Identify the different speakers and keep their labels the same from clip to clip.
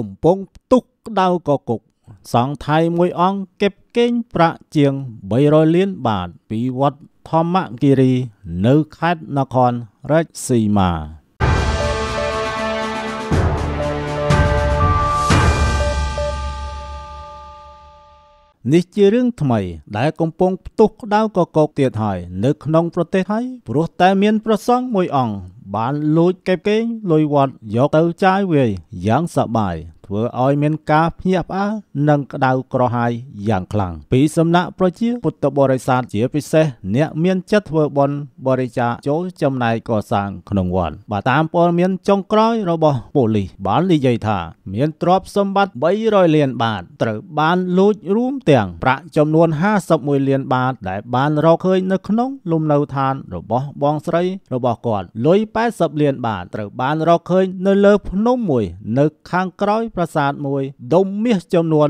Speaker 1: កំពុងផ្ទុះក្តៅកគុកសង្ឃថៃមួយអង្គកេបកេងប្រាក់ជាង300លានបាតពីវត្តធម្មគិរី នៅខេត្តនគររាជសីមានេះជារឿងថ្មី ដែលកំពុងផ្ទុះក្តៅកកកទៀតហើយនៅក្នុងប្រទេសថៃព្រោះតែមានប្រសង់មួយអង្គបានលួចកេបគេងលុយវត្តយកទៅចាយវាយយ៉ាងសប្បាយធ្វើឲ្យមានការភ្ញាក់ផ្អើលនិងក្តៅក្រហាយយ៉ាងខ្លាំងពីសំណាក់ប្រជាពុទ្ធបរិស័ទជាពិសេស អ្នក មានចិត្តធ្វើបុណ្យបរិច្ចាគចូលចំណែកកសាង ក្នុងវត្តបើតាមព័ត៌មានចុងក្រោយរបស់ប៉ូលីសបាននិយាយថាមានទ្រព្យសម្បត្តិ300លានបាតត្រូវបានលួចរួមទាំងប្រាក់ចំនួន51លានបាតដែលបានរកឃើញនៅក្នុងលំនៅឋាន របស់បងស្រីរបស់គាត់លុយ80លានបាតត្រូវ បានរកឃើញនៅលើភ្នំមួយ នៅ ខាងក្រោយប្រប្រាសាទមួយដុំមាសចំនួន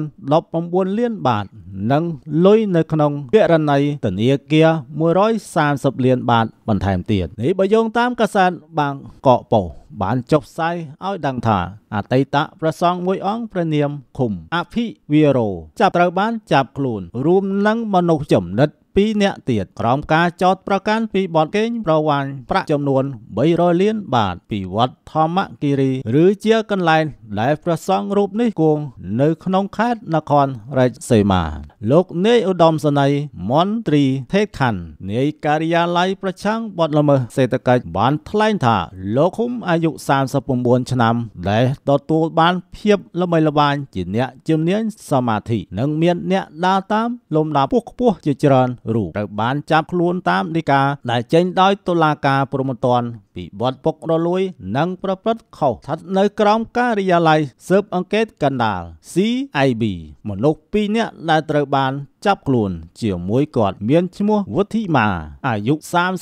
Speaker 1: 19លានបាតនិងលុយនៅក្នុងគណនីធនាគារ130លានបាតបន្ថែមទៀតនេះបើយោងតាមកាសែតបាងកកប៉ុស្តិ៍បានចុះផ្សាយឲ្យដឹងថាអតីតព្រះសង្ឃមួយអង្គព្រះនាមឃុំអភិវីរោចាប់ត្រូវបានចាប់ខ្លួនរួមនឹងមនុស្សចំណិត2នាក់ទៀតក្រោមការចោទប្រកាន់ពីបទកេងប្រវ័ញ្ចប្រាក់ចំនួន300លានបាតពីវត្តធម្មគិរីឬជាកន្លែងដែលព្រះសង្ឃរូបនេះគង់នៅក្នុងខេត្តនគររាជសីមាលោកនាយឧត្តមសេនីយ៍មន្ត្រីថេតខាន់នាយការិយាល័យប្រឆាំងបទល្មើសសេដ្ឋកិច្ចបានថ្លែងថាលោកឃុំអាយុ39ឆ្នាំ ដែលទទួលបានភាពល្បីល្បាញជាអ្នកជំនាញសមាធិនិងមានអ្នកដើរតាមលំដាប់ខ្ពស់ៗជាច្រើនរូបត្រូវបានចាប់ខ្លួនតាមនីការដែលចេញដោយតុលាការព្រហ្មទណ្ឌពីបទពុករលួយ និងប្រព្រឹត្តខុសស្ថិតនៅក្រោមការិយាល័យស៊ើបអង្កេតកណ្ដាល CIB មនុស្ស2នាក់ដែលត្រូវបានចាប់ខ្លួនជាមួយគាត់មានឈ្មោះវុធីម៉ាអាយុ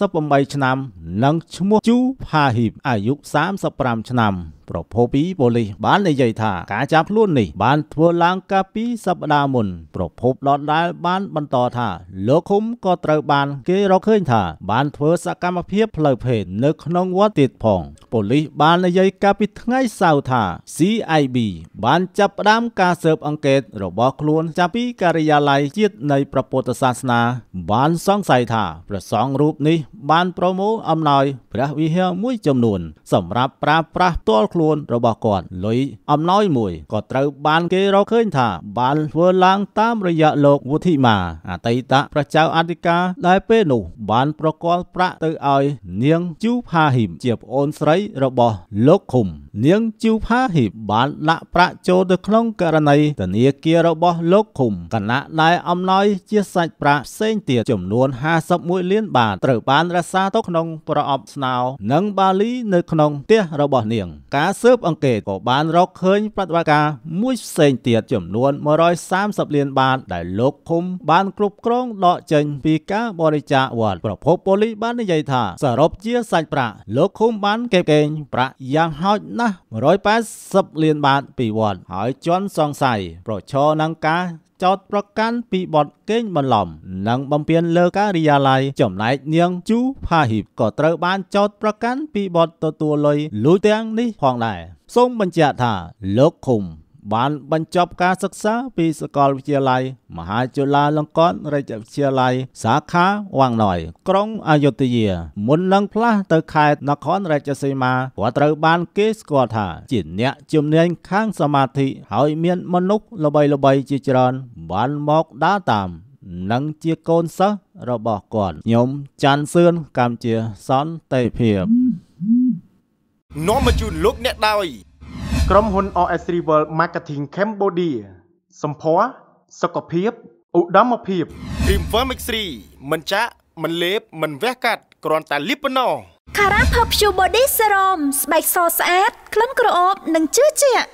Speaker 1: 38ឆ្នាំ និងឈ្មោះជូផាហ៊ីបអាយុ35ឆ្នាំប្រភពពីប៉ូលីសបាននិយាយថាការចាប់ខ្លួននេះបានធ្វើឡើងកាលពីសប្តាហ៍មុនប្រភពដដែលបានបន្តថាលោកឃុំក៏ត្រូវបានគេរកឃើញថា បានធ្វើសកម្មភាពផ្លូវភេទនៅក្នុងវត្តទៀតផងប៉ូលីសបាននិយាយកាលពីថ្ងៃសៅរ៍ថា CIB បានចាប់ផ្ដើមការស៊ើបអង្កេតរបស់ខ្លួនចាប់ពីការិយាល័យជាតិតនៃព្រះពុទ្ធសាសនាបានសង្ស័យថាព្រះសង្ឃរូបនេះ បានប្រមូលអំណោយព្រះវិហារមួយចំនួន សម្រាប់ប្រើប្រាស់ផ្ទាល់ខ្លួនរបស់គាត់លុយអំណោយមួយក៏ត្រូវបានគេរកឃើញថា បានធ្វើឡើងតាមរយៈលោកវុធិមាអតីតព្រះចៅអធិការដែលពេលនោះ បានប្រគល់ប្រាក់ទៅឲ្យ នាងជូផាហ៊ីម ជាប្អូនស្រីរបស់លោកឃុំនាងជូផាហ៊ីមបានដាក់ប្រាក់ចូលទៅក្នុងករណីធនាគាររបស់លោកឃុំគណៈដែលអំអំណោយជាសាច់ប្រាក់ផ្សេងទៀតចំនួន51លានបាតត្រូវបានរក្សាទុកក្នុងប្រអប់ស្នោនិងបាលីនៅក្នុងផ្ទះរបស់នាងការស៊ើបអង្កេតក៏បានរកឃើញប្រតិបត្តិការមួយផ្សេងទៀតចំនួន130លានបាតដែលលោកឃុំបានគ្រប់គ្រងដកចេញពីការបរិច្ចាគវត្តប្រភពប៉ូលីសបាននិយាយថាសរុបជាសាច់ប្រាក់លោកឃុំបានកេបកេងប្រាក់យ៉ាងហោចណាស់180លានបាតពីវត្តហើយជន់សង្ស័យប្រឈរនឹងការចោតប្រកាន់ពីបទកេងបន្លំនិងបំពានលើការិយាល័យចំណែកនាងជូផាហ៊ីបក៏ត្រូវបានចោតប្រកាន់ពីបទទទួលលុយលួចទាំងនេះផងដែរសូមបញ្ជាក់ថាលោកឃុំបានបញ្ចប់ការសិក្សាពីសាកលវិទ្យាល័យមហាជលាលង្កតរាជវិទ្យាល័យសាខាវាងណយក្រុងអយុធ្យាមុននឹងផ្លាស់ទៅខេត្តនគររាជសីមាគាត់ត្រូវបានគេស្គាល់ថាជាអ្នក ជំនាញខាងសមាធិហើយមានមនុស្សល្បីល្បីជាច្រើនបានមកដើរតាម និងជាកូនសិស្សរបស់គាត់ខ្ញុំច័ន្ទសឿនកម្មជាសន្តិភាពនាំមកជូនលោកអ្នកដោយក្រុមហ៊ុន OS Rival Marketing Cambodia សម្ភារសុខភាពឧត្តមភាព Dreamworm X3 មិនចាក់មិនលេបមិនវះកាត់គ្រាន់តែលាបប៉ុណ្ណោះ Cara Perfume Body Serum ស្បែកសស្អាតក្លិនក្រអូបនិងជឿជាក់